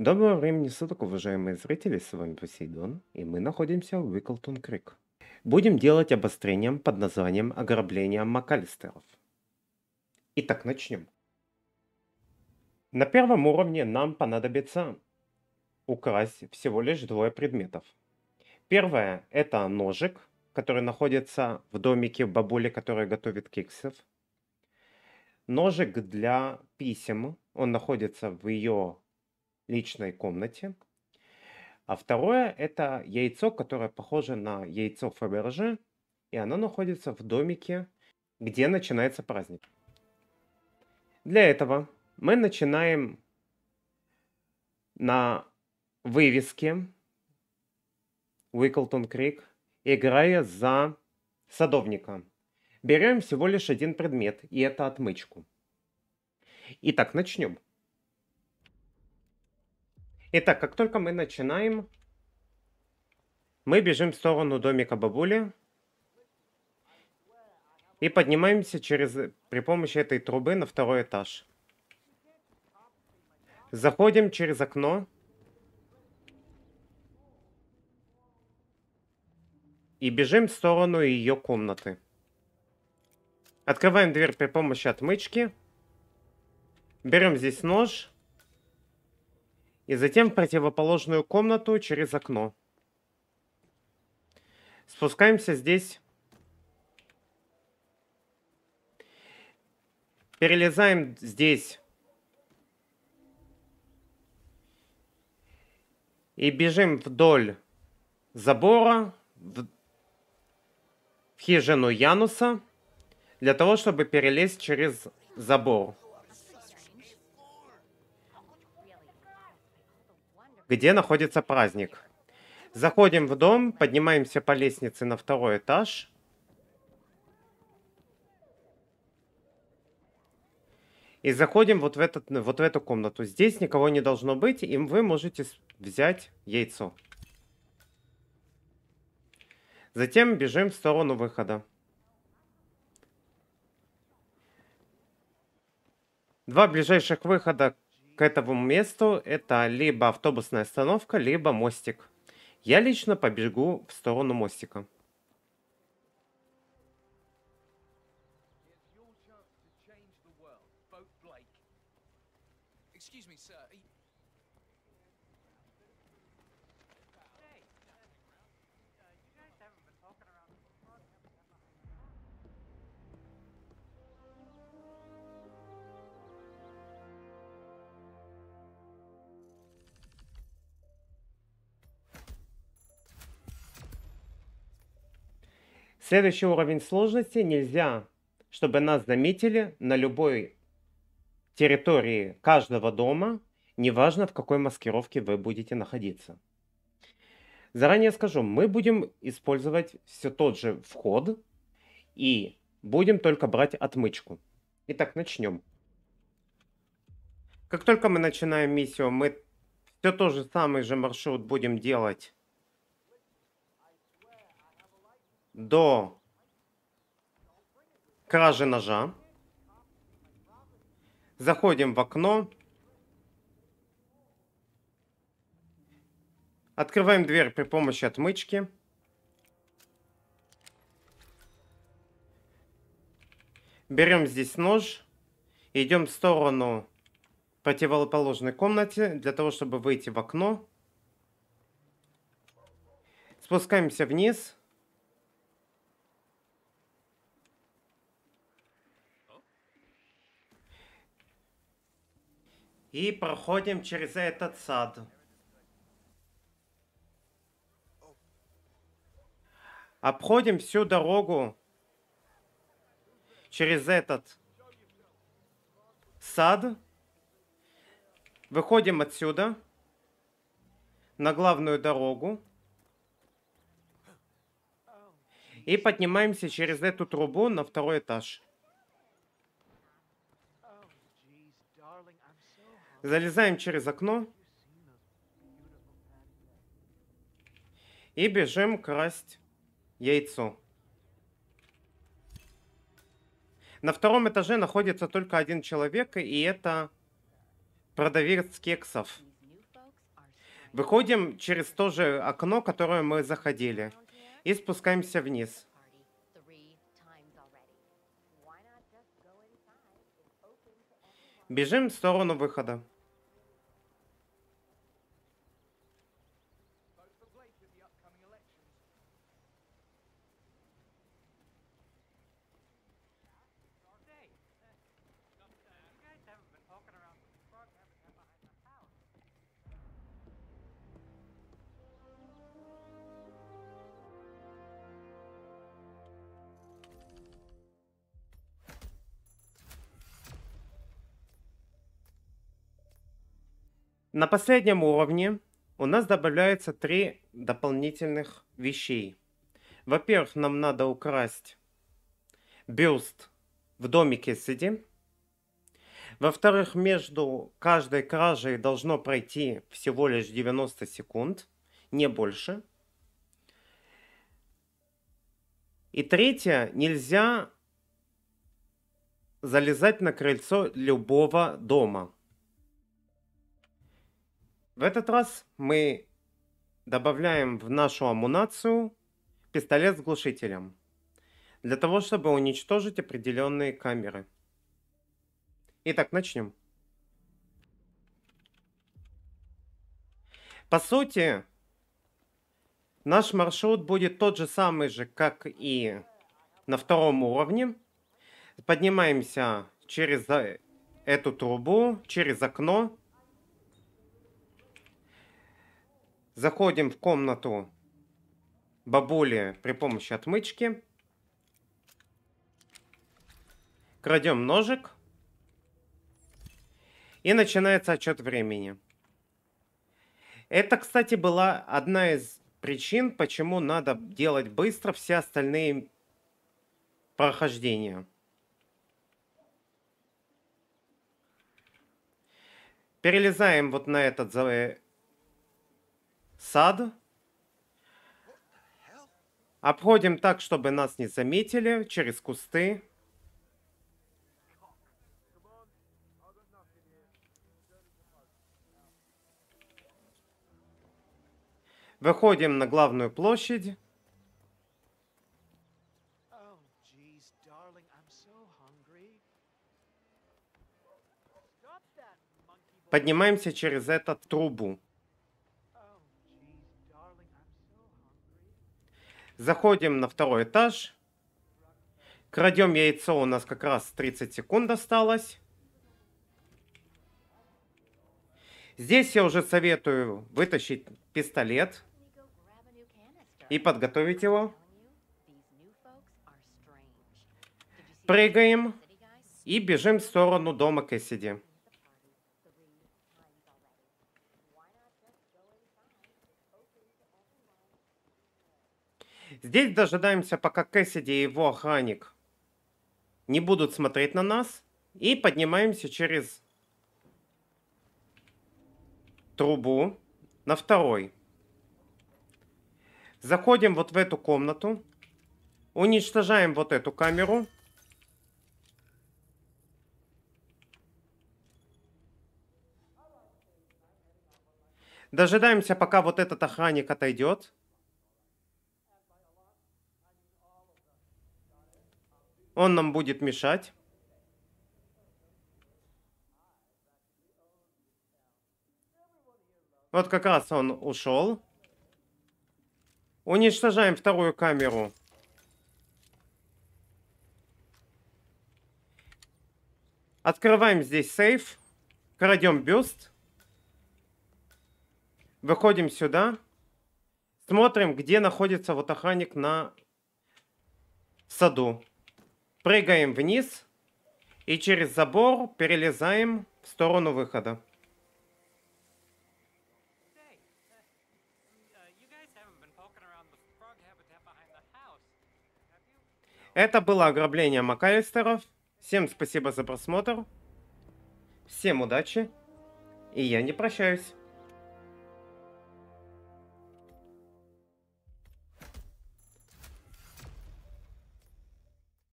Доброго времени суток, уважаемые зрители, с вами Посейдон, и мы находимся в Уиклтон Крик. Будем делать обострением под названием «Ограбление Макалистеров». Итак, начнем. На первом уровне нам понадобится украсть всего лишь двое предметов. Первое – это ножик, который находится в домике бабули, которая готовит кексов. Ножик для писем, он находится в ее личной комнате. А второе – это яйцо, которое похоже на яйцо Фаберже, и оно находится в домике, где начинается праздник. Для этого мы начинаем на вывеске Уиклтон Крик, играя за садовника. Берем всего лишь один предмет, и это отмычку. Итак, начнем. Итак, как только мы начинаем, мы бежим в сторону домика бабули и поднимаемся через, при помощи этой трубы на второй этаж. Заходим через окно. И бежим в сторону ее комнаты. Открываем дверь при помощи отмычки. Берем здесь нож и затем в противоположную комнату через окно. Спускаемся здесь. Перелезаем здесь. И бежим вдоль забора в хижину Януса для того, чтобы перелезть через забор. где находится праздник. Заходим в дом, поднимаемся по лестнице на второй этаж. И заходим вот в, этот, вот в эту комнату. Здесь никого не должно быть, и вы можете взять яйцо. Затем бежим в сторону выхода. Два ближайших выхода к этому месту это либо автобусная остановка, либо мостик. Я лично побегу в сторону мостика. Следующий уровень сложности нельзя, чтобы нас заметили на любой территории каждого дома, неважно в какой маскировке вы будете находиться. Заранее скажу, мы будем использовать все тот же вход и будем только брать отмычку. Итак, начнем. Как только мы начинаем миссию, мы все тот же самый же маршрут будем делать до кражи ножа. Заходим в окно. Открываем дверь при помощи отмычки. Берем здесь нож. Идем в сторону противоположной комнате для того, чтобы выйти в окно. Спускаемся вниз. И проходим через этот сад. Обходим всю дорогу через этот сад. Выходим отсюда на главную дорогу. И поднимаемся через эту трубу на второй этаж. Залезаем через окно. И бежим красть яйцо. На втором этаже находится только один человек, и это продавец кексов. Выходим через то же окно, которое мы заходили, и спускаемся вниз. Бежим в сторону выхода. На последнем уровне у нас добавляется три дополнительных вещей. Во-первых, нам надо украсть бюст в доме Кесседи. Во-вторых, между каждой кражей должно пройти всего лишь 90 секунд, не больше. И третье, нельзя залезать на крыльцо любого дома – в этот раз мы добавляем в нашу амунацию пистолет с глушителем для того, чтобы уничтожить определенные камеры. Итак, начнем. По сути, наш маршрут будет тот же самый же, как и на втором уровне. Поднимаемся через э, эту трубу, через окно Заходим в комнату бабули при помощи отмычки. Крадем ножик. И начинается отчет времени. Это, кстати, была одна из причин, почему надо делать быстро все остальные прохождения. Перелезаем вот на этот сад. Обходим так, чтобы нас не заметили, через кусты. Выходим на главную площадь. Поднимаемся через этот трубу. Заходим на второй этаж. Крадем яйцо, у нас как раз 30 секунд осталось. Здесь я уже советую вытащить пистолет и подготовить его. Прыгаем и бежим в сторону дома Кэссиди. Здесь дожидаемся, пока Кэссиди и его охранник не будут смотреть на нас. И поднимаемся через трубу на второй. Заходим вот в эту комнату. Уничтожаем вот эту камеру. Дожидаемся, пока вот этот охранник отойдет. Он нам будет мешать. Вот как раз он ушел. Уничтожаем вторую камеру. Открываем здесь сейф. Крадем бюст. Выходим сюда. Смотрим, где находится вот охранник на саду. Прыгаем вниз и через забор перелезаем в сторону выхода. Это было ограбление Макалистеров. Всем спасибо за просмотр. Всем удачи. И я не прощаюсь.